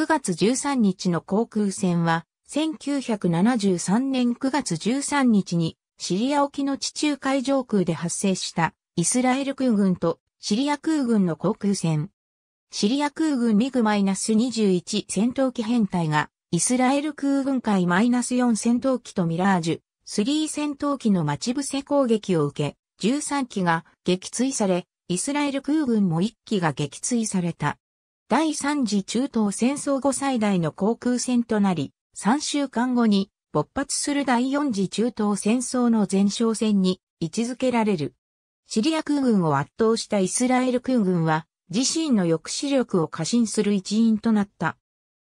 9月13日の航空戦は、1973年9月13日にシリア沖の地中海上空で発生したイスラエル空軍とシリア空軍の航空戦。シリア空軍ミグ -21 戦闘機編隊がイスラエル空軍ス -4 戦闘機とミラージュ3戦闘機の待ち伏せ攻撃を受け、13機が撃墜され、イスラエル空軍も1機が撃墜された。第3次中東戦争後最大の航空戦となり、3週間後に勃発する第4次中東戦争の前哨戦に位置づけられる。シリア空軍を圧倒したイスラエル空軍は自身の抑止力を過信する一因となった。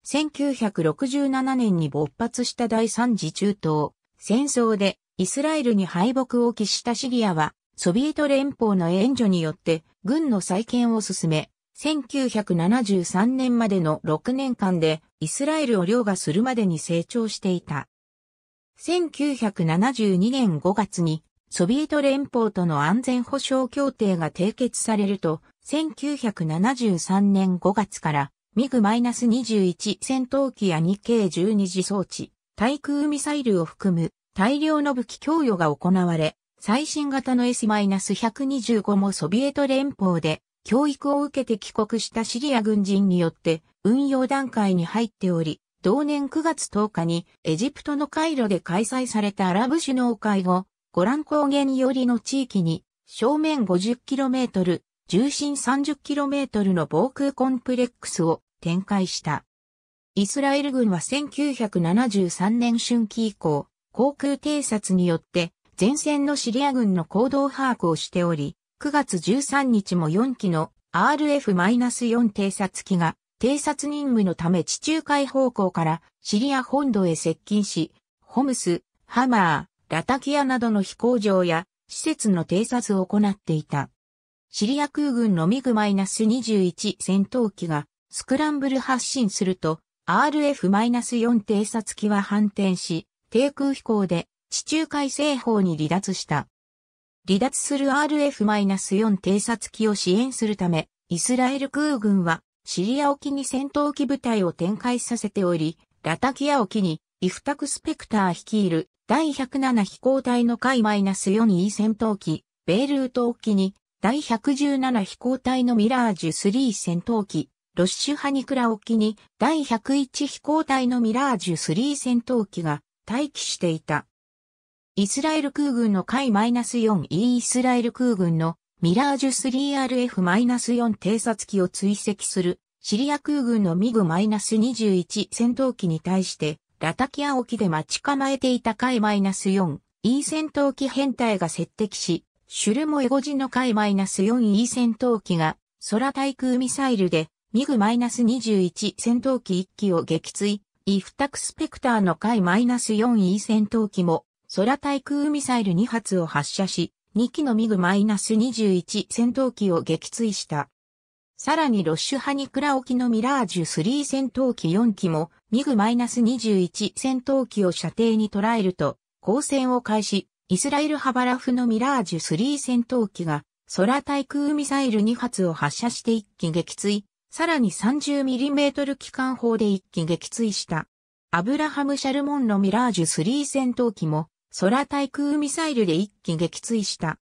1967年に勃発した第3次中東戦争でイスラエルに敗北を喫したシリアはソビエト連邦の援助によって軍の再建を進め、1973年までの6年間でイスラエルを凌駕するまでに成長していた。1972年5月にソビエト連邦との安全保障協定が締結されると、1973年5月からミグ -21 戦闘機や日系12次装置、対空ミサイルを含む大量の武器供与が行われ、最新型の S-125 もソビエト連邦で教育を受けて帰国したシリア軍人によって運用段階に入っており、同年9月10日にエジプトのカイロで開催されたアラブ首脳会後、ゴラン高原寄りの地域に正面 50km、重心 30km の防空コンプレックスを展開した。イスラエル軍は1973年春季以降、航空偵察によって前線のシリア軍の行動把握をしており、9月13日も4機の RF-4 偵察機が偵察任務のため地中海方向からシリア本土へ接近し、ホムス、ハマー、ラタキアなどの飛行場や施設の偵察を行っていた。シリア空軍のミグ -21 戦闘機がスクランブル発進すると RF-4 偵察機は反転し、低空飛行で地中海西方に離脱した。離脱する RF-4 偵察機を支援するため、イスラエル空軍はシリア沖に戦闘機部隊を展開させており、ラタキア沖にイフタクスペクター率いる第107飛行隊の海 -4E 戦闘機、ベイルート沖に第117飛行隊のミラージュ3戦闘機、ロッシュハニクラ沖に第101飛行隊のミラージュ3戦闘機が待機していた。イスラエル空軍の海 -4E イスラエル空軍のミラージュ 3RF-4 偵察機を追跡するシリア空軍のミグ -21 戦闘機に対してラタキア沖で待ち構えていた海 -4E 戦闘機編隊が接敵し、シュルモエゴジの海 -4E 戦闘機が空対空ミサイルでミグ -21 戦闘機1機を撃墜、イフタクスペクターの海 -4E 戦闘機も空対空ミサイル2発を発射し、2機のミグ -21 戦闘機を撃墜した。さらにロッシュハニクラ沖のミラージュ3戦闘機4機もミグ -21 戦闘機を射程に捉えると、交戦を開始、イスラエルハバラフのミラージュ3戦闘機が空対空ミサイル2発を発射して1機撃墜、さらに 30mm 機関砲で1機撃墜した。アブラハム・シャルモンのミラージュ3戦闘機も空対空ミサイルで一機撃墜した。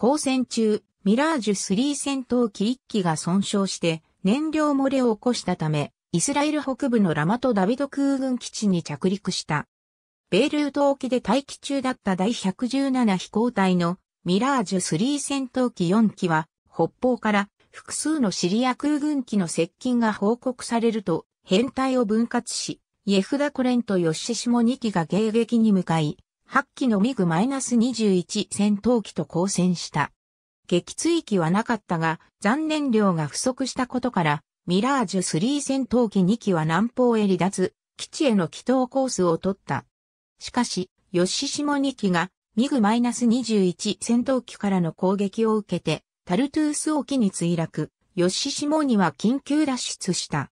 交戦中、ミラージュ3戦闘機一機が損傷して燃料漏れを起こしたため、イスラエル北部のラマトダビド空軍基地に着陸した。ベイルート沖で待機中だった第117飛行隊のミラージュ3戦闘機4機は北方から複数のシリア空軍機の接近が報告されると編隊を分割し、イェフダコレンとヨシシモ2機が迎撃に向かい、8機のミグ -21 戦闘機と交戦した。撃墜機はなかったが、残念量が不足したことから、ミラージュ3戦闘機2機は南方へ離脱、基地への帰投コースを取った。しかし、ヨシシモ2機が、ミグ -21 戦闘機からの攻撃を受けて、タルトゥース沖に墜落、ヨシシモ2は緊急脱出した。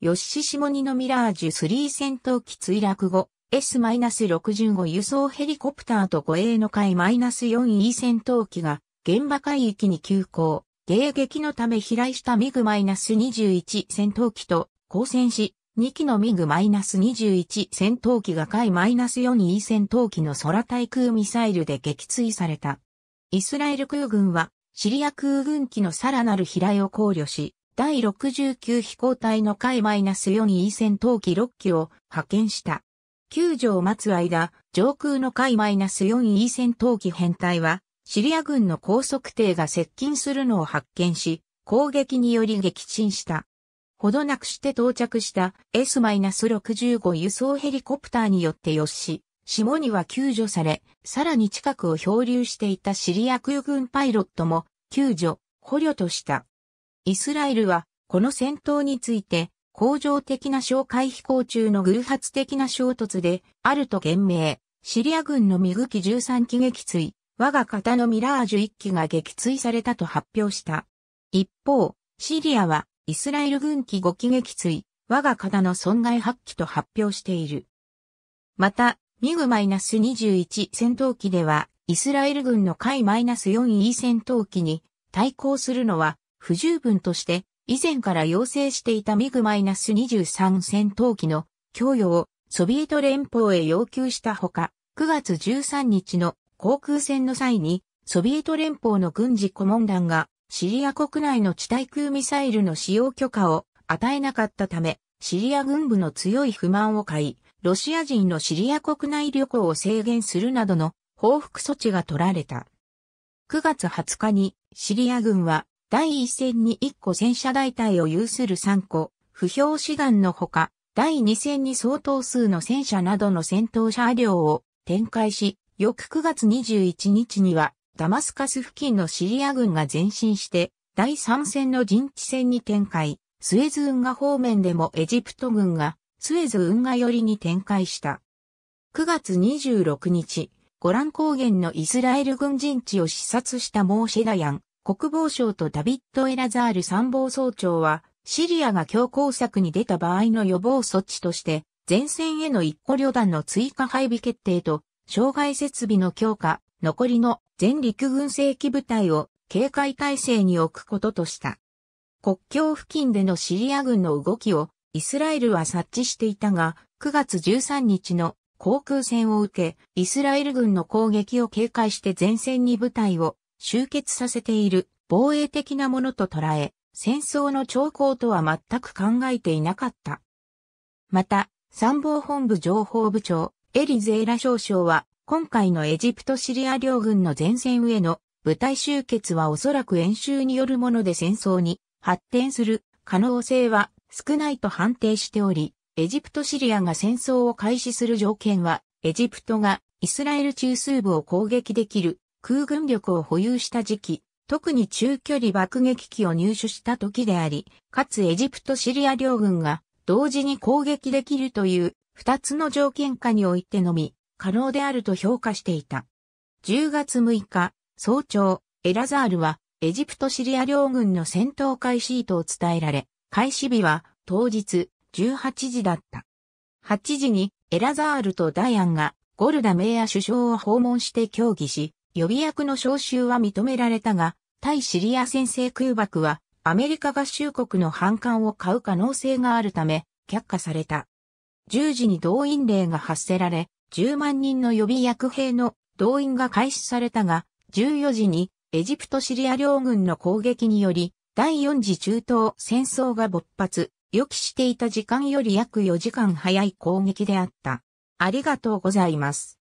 ヨシシモ2のミラージュ3戦闘機墜落後、S-65 輸送ヘリコプターと護衛の海 -4E 戦闘機が現場海域に急行、迎撃のため飛来したミグ -21 戦闘機と交戦し、2機のミグ -21 戦闘機が海 -4E 戦闘機の空対空ミサイルで撃墜された。イスラエル空軍はシリア空軍機のさらなる飛来を考慮し、第69飛行隊の海 -4E 戦闘機6機を派遣した。救助を待つ間、上空の海 -4E 戦闘機編隊は、シリア軍の高速艇が接近するのを発見し、攻撃により撃沈した。ほどなくして到着した S-65 輸送ヘリコプターによってよし、下には救助され、さらに近くを漂流していたシリア空軍パイロットも救助、捕虜とした。イスラエルは、この戦闘について、工場的な哨戒飛行中の偶発的な衝突で、あると言明、シリア軍のミグ機13機撃墜、我が方のミラージュ1機が撃墜されたと発表した。一方、シリアは、イスラエル軍機5機撃墜、我が方の損害8機と発表している。また、ミグ -21 戦闘機では、イスラエル軍の海 -4E 戦闘機に対抗するのは不十分として、以前から要請していたミグ -23 戦闘機の供与をソビエト連邦へ要求したほか、9月13日の航空戦の際に、ソビエト連邦の軍事顧問団がシリア国内の地対空ミサイルの使用許可を与えなかったため、シリア軍部の強い不満を買い、ロシア人のシリア国内旅行を制限するなどの報復措置が取られた。9月20日にシリア軍は第一戦に1個戦車大隊を有する3個、不評志願のほか、第二戦に相当数の戦車などの戦闘車両を展開し、翌9月21日には、ダマスカス付近のシリア軍が前進して、第3戦の陣地戦に展開、スエズ運河方面でもエジプト軍が、スエズ運河寄りに展開した。9月26日、ゴラン高原のイスラエル軍陣地を視察したモーシェダヤン、国防省とダビッド・エラザール参謀総長は、シリアが強硬策に出た場合の予防措置として、前線への一個旅団の追加配備決定と、障害設備の強化、残りの全陸軍正規部隊を警戒態勢に置くこととした。国境付近でのシリア軍の動きをイスラエルは察知していたが、9月13日の航空戦を受け、イスラエル軍の攻撃を警戒して前線に部隊を集結させている防衛的なものと捉え、戦争の兆候とは全く考えていなかった。また、参謀本部情報部長、エリゼーラ少将は、今回のエジプトシリア両軍の前線への部隊集結はおそらく演習によるもので戦争に発展する可能性は少ないと判定しており、エジプトシリアが戦争を開始する条件は、エジプトがイスラエル中枢部を攻撃できる空軍力を保有した時期、特に中距離爆撃機を入手した時であり、かつエジプト・シリア両軍が同時に攻撃できるという二つの条件下においてのみ可能であると評価していた。10月6日、早朝、エラザールはエジプト・シリア両軍の戦闘開始意図を伝えられ、開始日は当日18時だった。8時にエラザールとダイアンがゴルダ・メイア首相を訪問して協議し、予備役の招集は認められたが、対シリア先制空爆はアメリカ合衆国の反感を買う可能性があるため却下された。10時に動員令が発せられ、10万人の予備役兵の動員が開始されたが、14時にエジプトシリア両軍の攻撃により、第4次中東戦争が勃発、予期していた時間より約4時間早い攻撃であった。ありがとうございます。